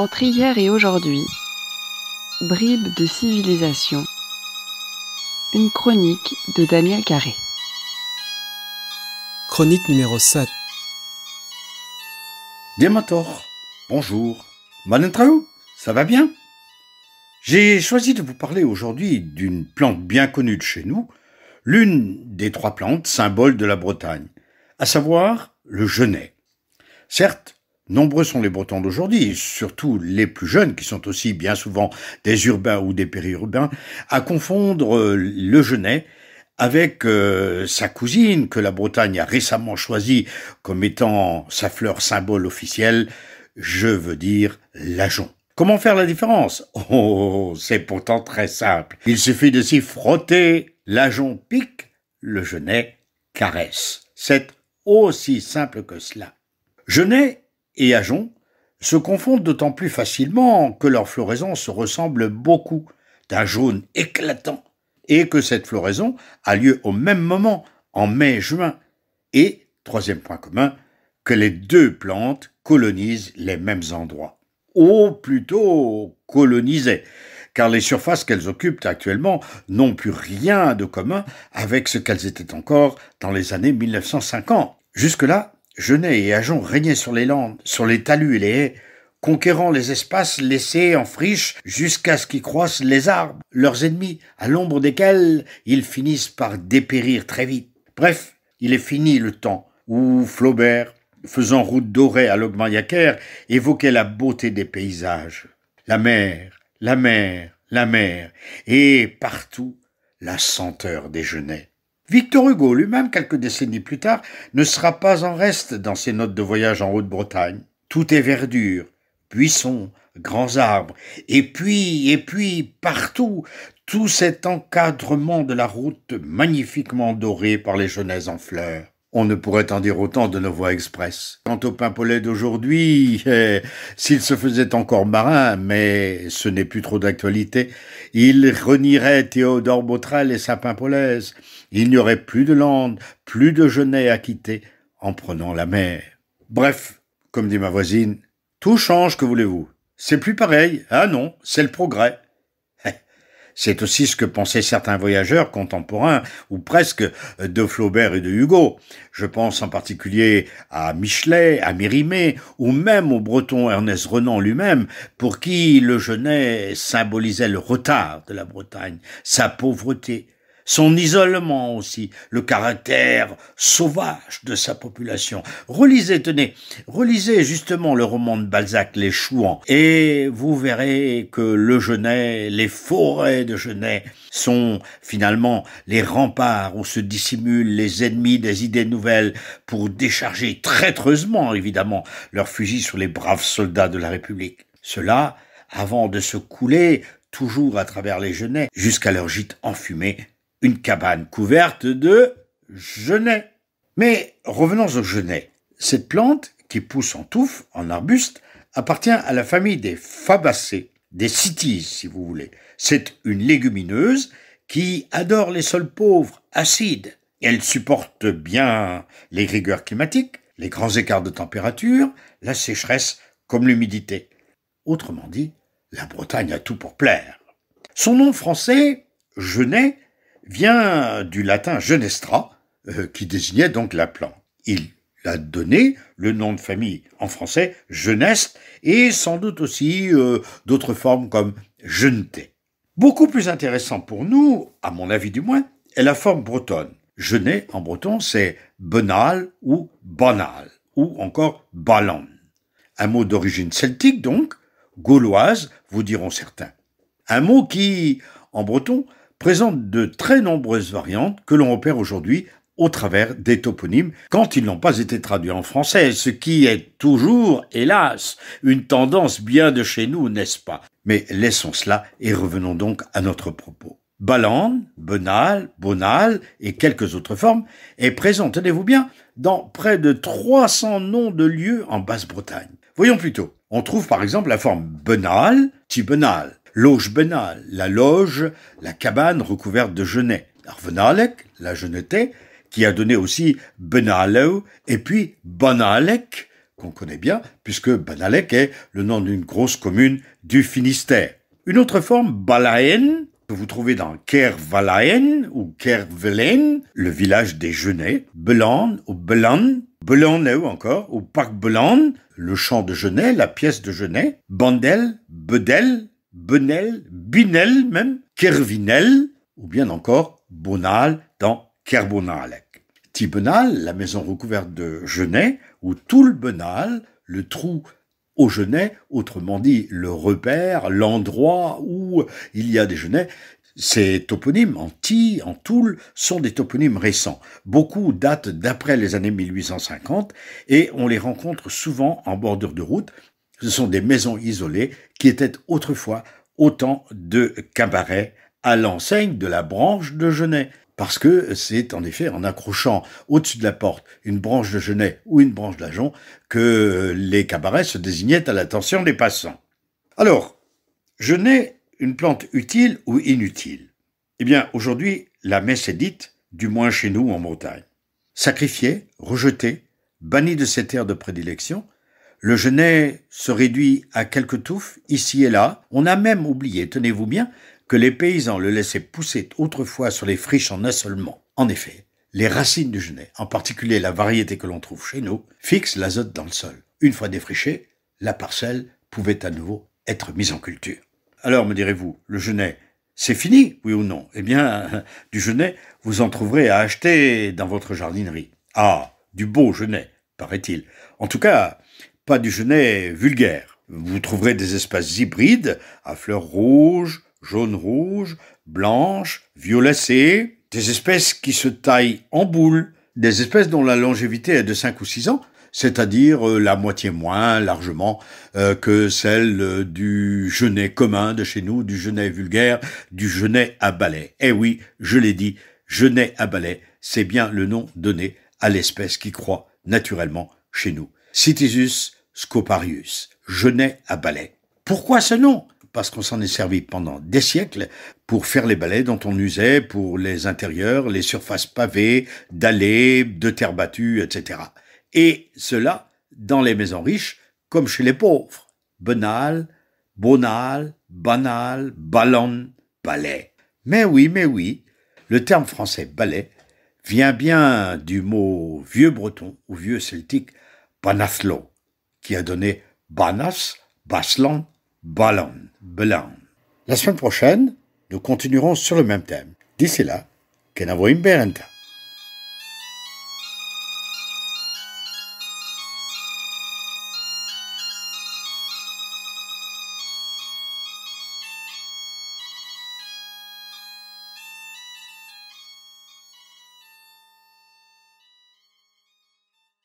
Entre hier et aujourd'hui, bribes de civilisation, une chronique de Daniel Carré. Chronique numéro 7. Diamantor, bonjour. Manetrao, ça va bien J'ai choisi de vous parler aujourd'hui d'une plante bien connue de chez nous, l'une des trois plantes symboles de la Bretagne, à savoir le genêt. Certes, Nombreux sont les Bretons d'aujourd'hui, surtout les plus jeunes, qui sont aussi bien souvent des urbains ou des périurbains, à confondre euh, le Genet avec euh, sa cousine que la Bretagne a récemment choisie comme étant sa fleur symbole officielle, je veux dire l'ajon. Comment faire la différence Oh, c'est pourtant très simple. Il suffit de s'y frotter. L'ajon pique, le genet caresse. C'est aussi simple que cela. Genet et Ajon se confondent d'autant plus facilement que leur floraison se ressemble beaucoup, d'un jaune éclatant, et que cette floraison a lieu au même moment, en mai-juin, et, troisième point commun, que les deux plantes colonisent les mêmes endroits. Ou plutôt colonisaient, car les surfaces qu'elles occupent actuellement n'ont plus rien de commun avec ce qu'elles étaient encore dans les années 1950. Jusque-là, Genet et Ajon régnaient sur les landes, sur les talus et les haies, conquérant les espaces laissés en friche jusqu'à ce qu'ils croissent les arbres, leurs ennemis, à l'ombre desquels ils finissent par dépérir très vite. Bref, il est fini le temps où Flaubert, faisant route dorée à Logmayaker, évoquait la beauté des paysages. La mer, la mer, la mer, et partout la senteur des genêts. Victor Hugo lui-même, quelques décennies plus tard, ne sera pas en reste dans ses notes de voyage en Haute-Bretagne. Tout est verdure, buissons, grands arbres, et puis, et puis, partout, tout cet encadrement de la route magnifiquement doré par les genêts en fleurs. On ne pourrait en dire autant de nos voix express. Quant au polaire d'aujourd'hui, eh, s'il se faisait encore marin, mais ce n'est plus trop d'actualité, il renierait Théodore Botrel et sa polaise. Il n'y aurait plus de landes, plus de genêts à quitter en prenant la mer. Bref, comme dit ma voisine, tout change, que voulez-vous C'est plus pareil. Ah non, c'est le progrès. C'est aussi ce que pensaient certains voyageurs contemporains, ou presque, euh, de Flaubert et de Hugo. Je pense en particulier à Michelet, à Mérimée, ou même au breton Ernest Renan lui-même, pour qui le Genet symbolisait le retard de la Bretagne, sa pauvreté, son isolement aussi, le caractère sauvage de sa population. Relisez, tenez, relisez justement le roman de Balzac, Les Chouans, et vous verrez que le Genet, les forêts de Genet sont finalement les remparts où se dissimulent les ennemis des idées nouvelles pour décharger traîtreusement, évidemment, leurs fusils sur les braves soldats de la République. Cela avant de se couler toujours à travers les genêts jusqu'à leur gîte enfumé une cabane couverte de genêts. Mais revenons au genêt. Cette plante, qui pousse en touffe, en arbuste, appartient à la famille des fabacées, des cities si vous voulez. C'est une légumineuse qui adore les sols pauvres, acides. Elle supporte bien les rigueurs climatiques, les grands écarts de température, la sécheresse comme l'humidité. Autrement dit, la Bretagne a tout pour plaire. Son nom français, genet, vient du latin genestra, euh, qui désignait donc la plante. Il a donné le nom de famille en français jeunesse » et sans doute aussi euh, d'autres formes comme jeuneté ». Beaucoup plus intéressant pour nous, à mon avis du moins, est la forme bretonne. Genet en breton c'est banal ou banal ou encore balan. Un mot d'origine celtique donc, gauloise, vous diront certains. Un mot qui, en breton, présente de très nombreuses variantes que l'on opère aujourd'hui au travers des toponymes quand ils n'ont pas été traduits en français, ce qui est toujours, hélas, une tendance bien de chez nous, n'est-ce pas Mais laissons cela et revenons donc à notre propos. Balan, Benal, Bonal et quelques autres formes est présent, tenez-vous bien, dans près de 300 noms de lieux en Basse-Bretagne. Voyons plutôt. On trouve par exemple la forme Benal, Tibenal, Loge Benal, la loge, la cabane recouverte de genêts. Arvenalek, la jeuneté, qui a donné aussi Benaleu, et puis Banalek, qu'on connaît bien, puisque Banalek est le nom d'une grosse commune du Finistère. Une autre forme, Balaen, que vous trouvez dans Kervalaen ou Kervelen, le village des genêts, Belan ou Belan, ou encore, ou Parc Belan, le champ de genêts, la pièce de genêts, Bandel, Bedel, Benel, Binel même, Kervinel, ou bien encore Bonal dans Kerbonalek. Tibenal, la maison recouverte de genêt, ou tout le benal, le trou au genêt, autrement dit le repère, l'endroit où il y a des genêts, ces toponymes en Ti, en Toul, sont des toponymes récents. Beaucoup datent d'après les années 1850 et on les rencontre souvent en bordure de route, ce sont des maisons isolées qui étaient autrefois autant de cabarets à l'enseigne de la branche de Genet. Parce que c'est en effet en accrochant au-dessus de la porte une branche de genêt ou une branche d'Ajon que les cabarets se désignaient à l'attention des passants. Alors, Genet, une plante utile ou inutile Eh bien, aujourd'hui, la messe est dite, du moins chez nous en Bretagne, Sacrifiée, rejetée, bannie de ses terres de prédilection, le genêt se réduit à quelques touffes, ici et là. On a même oublié, tenez-vous bien, que les paysans le laissaient pousser autrefois sur les friches en assolement. En effet, les racines du genêt, en particulier la variété que l'on trouve chez nous, fixent l'azote dans le sol. Une fois défrichée, la parcelle pouvait à nouveau être mise en culture. Alors me direz-vous, le genêt, c'est fini, oui ou non Eh bien, du genêt, vous en trouverez à acheter dans votre jardinerie. Ah, du beau genêt, paraît-il. En tout cas, du genêt vulgaire. Vous trouverez des espèces hybrides à fleurs rouges, jaunes-rouges, blanches, violacées, des espèces qui se taillent en boule, des espèces dont la longévité est de 5 ou 6 ans, c'est-à-dire euh, la moitié moins largement euh, que celle euh, du genêt commun de chez nous, du genêt vulgaire, du genêt à balai. Eh oui, je l'ai dit, genêt à balai, c'est bien le nom donné à l'espèce qui croît naturellement chez nous. Cytisus Scoparius, genêt à balai. Pourquoi ce nom Parce qu'on s'en est servi pendant des siècles pour faire les balais dont on usait pour les intérieurs, les surfaces pavées, dallées, de terre battue, etc. Et cela dans les maisons riches comme chez les pauvres. Banal, bonal, banal, ballon, balai. Mais oui, mais oui, le terme français balai vient bien du mot vieux breton ou vieux celtique panathlon qui a donné Banas, Baslan, Balan, Belan. La semaine prochaine, nous continuerons sur le même thème. D'ici là, que berenta.